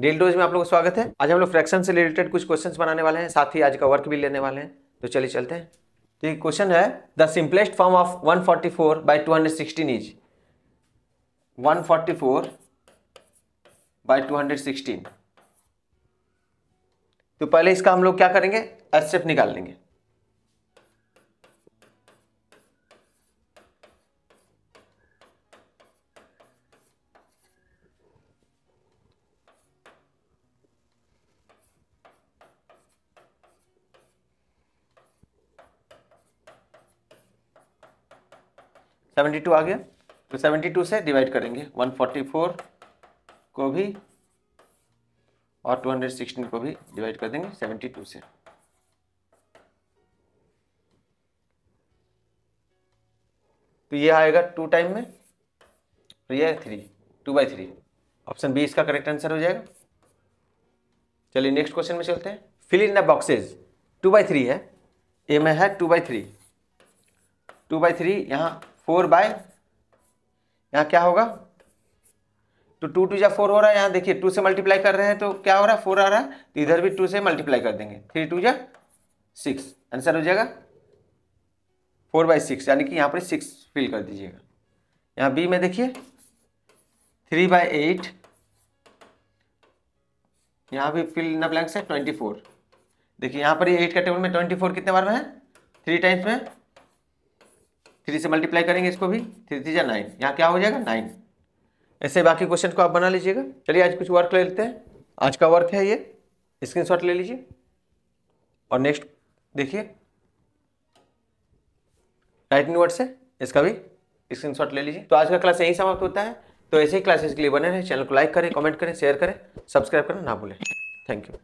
del dose में आप लोग का स्वागत है आज हम लोग फ्रैक्शन से रिलेटेड कुछ क्वेश्चंस बनाने वाले हैं साथ ही आज का वर्क भी लेने वाले हैं तो चलिए चलते हैं तो ये क्वेश्चन है the simplest form of 144 forty four by two hundred sixteen is one forty four by two hundred sixteen तो पहले इसका हम लोग क्या करेंगे एस निकाल लेंगे सेवेंटी टू आ गया तो सेवेंटी टू से डिवाइड करेंगे वन फोर्टी फोर को भी और टू हंड्रेड सिक्सटीन को भी डिवाइड कर देंगे सेवेंटी टू से तो ये आएगा टू टाइम में तो ये three two by three option B इसका करेक्ट आंसर हो जाएगा चलिए नेक्स्ट क्वेश्चन में चलते हैं fill in the boxes two by three है ए में है two by three two by three यहाँ फोर बाय यहाँ क्या होगा तो टू टू या फोर हो रहा है यहाँ देखिए टू से मल्टीप्लाई कर रहे हैं तो क्या हो रहा है फोर आ रहा है तो इधर भी टू से मल्टीप्लाई कर देंगे थ्री टू या सिक्स आंसर हो जाएगा फोर बाई सिक्स यानी कि यहाँ पर सिक्स फिल कर दीजिएगा यहाँ बी में देखिए थ्री बाई एट यहाँ भी फिल ना ब्लैंक्स है ट्वेंटी फोर देखिए यहाँ पर एट का टेबल में ट्वेंटी फोर कितने बार में है थ्री टाइम्स में थ्री से मल्टीप्लाई करेंगे इसको भी थ्री थ्री या नाइन यहाँ क्या हो जाएगा नाइन ऐसे बाकी क्वेश्चन को आप बना लीजिएगा चलिए आज कुछ वर्क ले लेते हैं आज का वर्क है ये शॉट ले लीजिए और नेक्स्ट देखिए राइट वर्ड से इसका भी शॉट ले लीजिए तो आज का क्लास यही समाप्त होता है तो ऐसे ही क्लासेस के लिए बने रहें चैनल को लाइक करें कमेंट करें शेयर करें सब्सक्राइब करें ना भूलें थैंक यू